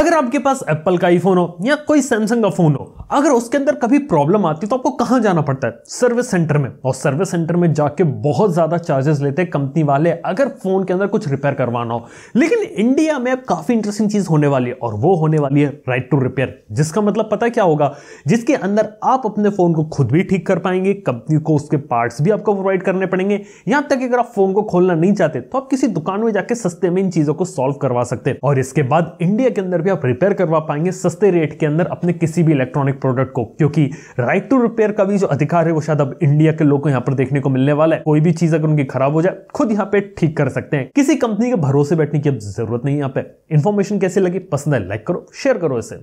अगर आपके पास एप्पल का आईफोन हो या कोई सैमसंग का फोन हो अगर उसके अंदर कभी प्रॉब्लम आती है तो आपको कहाँ जाना पड़ता है सर्विस सेंटर में और सर्विस सेंटर में जाके बहुत ज़्यादा चार्जेस लेते हैं कंपनी वाले अगर फ़ोन के अंदर कुछ रिपेयर करवाना हो लेकिन इंडिया में अब काफ़ी इंटरेस्टिंग चीज़ होने वाली है और वो होने वाली है राइट टू रिपेयर जिसका मतलब पता क्या होगा जिसके अंदर आप अपने फ़ोन को खुद भी ठीक कर पाएंगे कंपनी को उसके पार्ट्स भी आपको प्रोवाइड करने पड़ेंगे यहाँ तक अगर आप फ़ोन को खोलना नहीं चाहते तो आप किसी दुकान में जाके सस्ते में इन चीज़ों को सॉल्व करवा सकते हैं और इसके बाद इंडिया के अंदर भी आप रिपेयर करवा पाएंगे सस्ते रेट के अंदर अपने किसी भी इलेक्ट्रॉनिक प्रोडक्ट को क्योंकि राइट टू रिपेयर का भी जो अधिकार है वो शायद अब इंडिया के लोग को यहाँ पर देखने को मिलने वाला है कोई भी चीज अगर उनकी खराब हो जाए खुद यहाँ पे ठीक कर सकते हैं किसी कंपनी के भरोसे बैठने की अब जरूरत नहीं यहाँ पे इन्फॉर्मेशन कैसे लगी पसंद है लाइक करो शेयर करो इसे